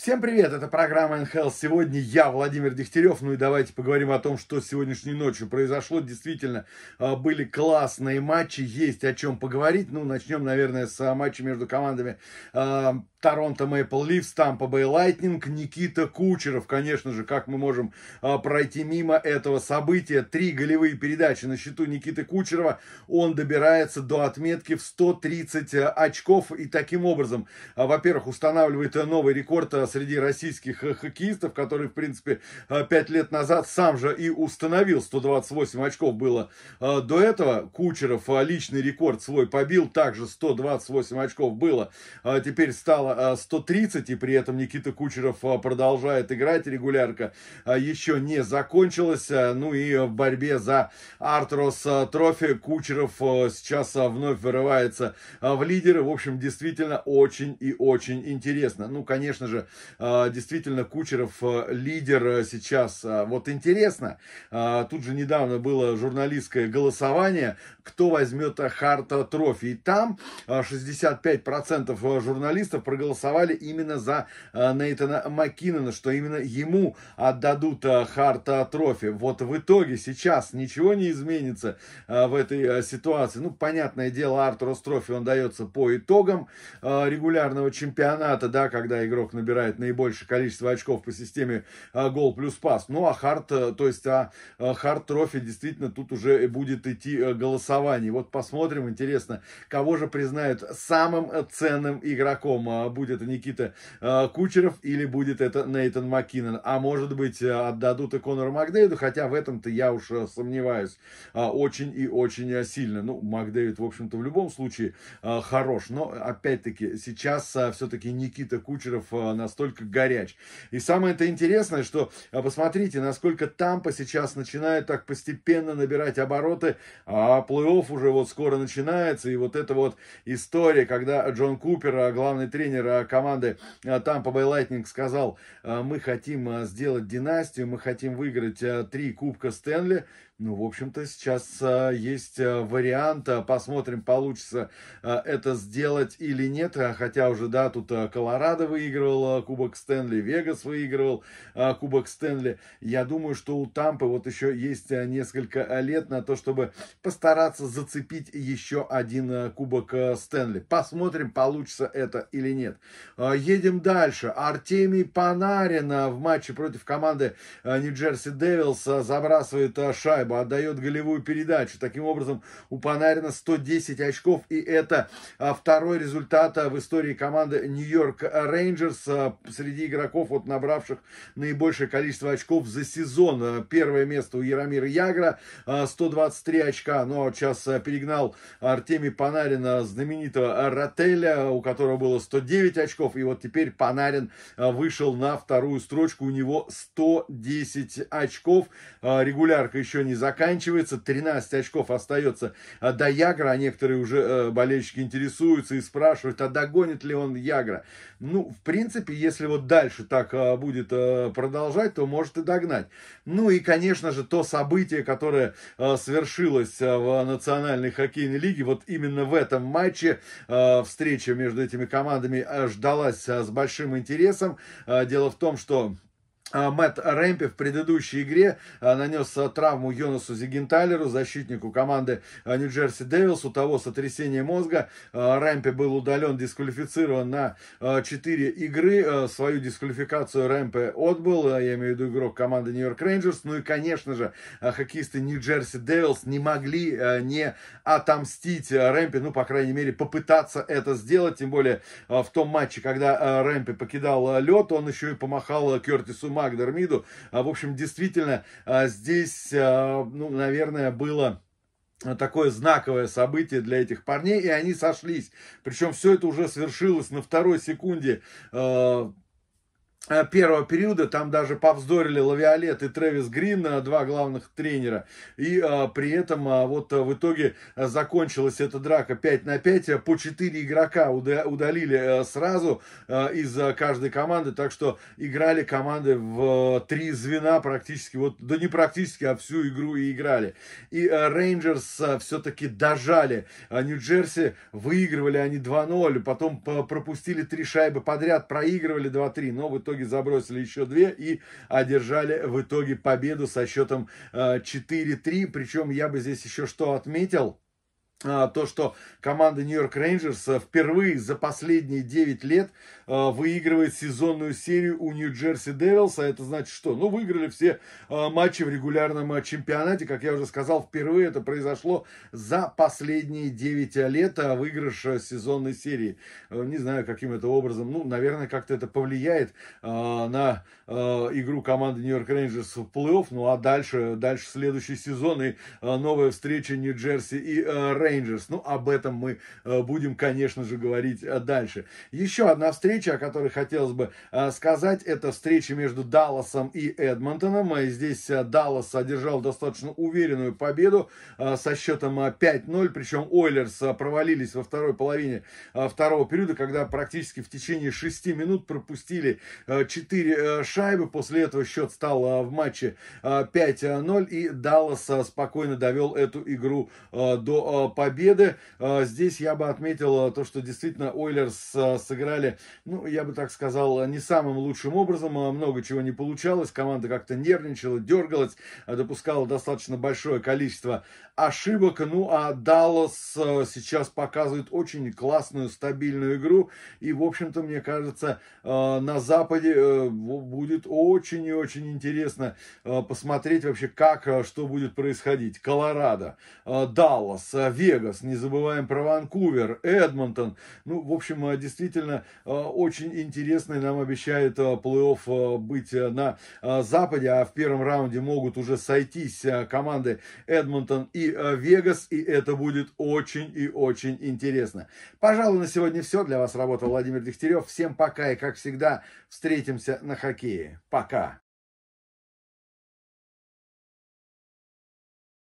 Всем привет, это программа NHL. Сегодня я, Владимир Дегтярев. Ну и давайте поговорим о том, что сегодняшней ночью произошло. Действительно, а, были классные матчи, есть о чем поговорить. Ну, начнем, наверное, с а, матча между командами а, Торонто Мэйпл Ливс, Тампа Бэй Лайтнинг, Никита Кучеров. Конечно же, как мы можем пройти мимо этого события. Три голевые передачи на счету Никиты Кучерова. Он добирается до отметки в 130 очков. И таким образом, во-первых, устанавливает новый рекорд среди российских э, хоккеистов, который, в принципе, 5 э, лет назад сам же и установил. 128 очков было э, до этого. Кучеров личный рекорд свой побил, также 128 очков было. Теперь стало 130, и при этом Никита Кучеров продолжает играть. Регулярка еще не закончилась. Ну и в борьбе за Артрос Трофи Кучеров сейчас вновь вырывается в лидеры. В общем, действительно очень и очень интересно. Ну, конечно же, а, действительно, Кучеров э, лидер э, сейчас. Э, вот интересно, а, тут же недавно было журналистское голосование, кто возьмет Харта Трофи. И там 65% журналистов проголосовали именно за Нейтана Маккинона, что именно ему отдадут Харта Трофи. Вот в итоге сейчас ничего не изменится в этой ситуации. Ну, понятное дело, Артурус Трофи, он дается по итогам регулярного чемпионата, да, когда игрок набирает набирает наибольшее количество очков по системе а, гол плюс пас. Ну, а Харт, э, то есть, а э, Харт Трофи действительно тут уже будет идти э, голосование. Вот посмотрим, интересно, кого же признают самым ценным игроком. А, будет Никита Кучеров или будет это Нейтан Маккинон. А может быть, отдадут и Конору Макдейду, хотя в этом-то я уж сомневаюсь а, очень и очень сильно. Ну, Макдэвид, в общем-то, в любом случае хорош. Но, опять-таки, сейчас все-таки Никита Кучеров на настолько горяч. И самое это интересное, что а, посмотрите, насколько Тампа сейчас начинает так постепенно набирать обороты, а плей-офф уже вот скоро начинается, и вот эта вот история, когда Джон Купер, а, главный тренер а, команды Тампа Бэй Лайтнинг, сказал, мы хотим сделать династию, мы хотим выиграть три кубка Стэнли, ну, в общем-то, сейчас а, есть а, вариант, а, посмотрим, получится а, это сделать или нет, а, хотя уже, да, тут а, Колорадо выигрывал а, Кубок Стэнли, Вегас выигрывал а, Кубок Стэнли. Я думаю, что у Тампы вот еще есть а, несколько а, лет на то, чтобы постараться зацепить еще один а, Кубок а, Стэнли. Посмотрим, получится это или нет. А, едем дальше. Артемий Панарин а, в матче против команды а, Нью-Джерси Девилс а, забрасывает а, шайбу Глеба, отдает голевую передачу. Таким образом, у Панарина 110 очков, и это а, второй результат а, в истории команды Нью-Йорк Рейнджерс а, среди игроков, вот набравших наибольшее количество очков за сезон. Первое место у Яромира Ягра, 123 очка, но ну, сейчас перегнал Артемий Панарина знаменитого Ротеля, у которого было 109 очков, и вот теперь Панарин вышел на вторую строчку, у него 110 очков. Регулярка еще не заканчивается, 13 очков остается до Ягра, а некоторые уже э, болельщики интересуются и спрашивают, а догонит ли он Ягра. Ну, в принципе, если вот дальше так э, будет э, продолжать, то может и догнать. Ну и, конечно же, то событие, которое свершилось в Национальной хоккейной лиге, вот именно в этом матче встреча между этими командами ждалась с большим интересом. Дело в том, что а Мэтт Рэмпи в предыдущей игре а, нанес а, травму Йонасу Зигенталеру, защитнику команды Нью-Джерси Дэвилс. У того сотрясение мозга. Рэмпи был удален, дисквалифицирован на 4 игры. Свою дисквалификацию Рэмпи отбыл, я имею в виду игрок команды Нью-Йорк Рейнджерс. Ну и, конечно же, хоккеисты Нью-Джерси Дэвилс не могли не отомстить Рэмпи, ну, по крайней мере, попытаться это сделать. Тем более в том матче, когда Рэмпи покидал лед, он еще и помахал Кертису Магдермиду. А, в общем, действительно, а, здесь, а, ну, наверное, было такое знаковое событие для этих парней, и они сошлись. Причем все это уже свершилось на второй секунде Э, первого периода, там даже повздорили Лавиолет и Трэвис Грин, э, два главных тренера. И а, при этом а, вот а, в итоге закончилась эта драка 5 на 5, по 4 игрока уда- удалили а, сразу а, из а, каждой команды, так что играли команды в а, три звена практически, вот, да не практически, а всю игру и играли. И а, Рейнджерс а, все-таки дожали, а, Нью-Джерси выигрывали они 2-0, потом пропустили три шайбы подряд, проигрывали 2-3, но в итоге итоге забросили еще две и одержали в итоге победу со счетом 4-3. Э, Причем я бы здесь еще что отметил. А, то, что команда Нью-Йорк Рейнджерс э, впервые за последние 9 лет э, выигрывает сезонную серию у Нью-Джерси Девилса. Это значит что? Ну, выиграли все э, матчи в регулярном чемпионате. Как я уже сказал, впервые это произошло за последние 9 лет выигрыш сезонной серии. Не знаю, каким это образом. Ну, наверное, как-то это повлияет на игру команды Нью-Йорк Рейнджерс в плей-офф. Ну, а дальше, дальше следующий сезон и новая встреча Нью-Джерси и Рейнджерс Rangers. Ну, об этом мы э, будем, конечно же, говорить э, дальше. Еще одна встреча, о которой хотелось бы э, сказать, это встреча между Далласом и Эдмонтоном. И здесь Даллас одержал достаточно уверенную победу со счетом 5-0, причем Ойлерс провалились во второй половине второго периода, когда практически в течение 6 минут пропустили 4 шайбы. После этого счет стал в матче 5-0, и Даллас спокойно довел эту игру до победы. А, здесь я бы отметил а, то, что действительно Ойлерс а, сыграли, ну, я бы так сказал, не самым лучшим образом. Много чего не получалось. Команда как-то нервничала, дергалась, допускала достаточно большое количество ошибок. Ну, а Даллас сейчас показывает очень классную, стабильную игру. И, в общем-то, мне кажется, на Западе э, будет очень и очень интересно посмотреть вообще, как, что будет происходить. Колорадо, Даллас, Вега. Вегас, не забываем про Ванкувер, Эдмонтон. Ну, в общем, э, действительно, э, очень интересный нам обещает э, плей-офф быть на Западе, а в первом раунде могут уже сойтись команды Эдмонтон и Вегас, и это будет очень и очень интересно. Пожалуй, на сегодня все. Для вас работал Владимир Дегтярев. Всем пока и, как всегда, встретимся на хоккее. Пока!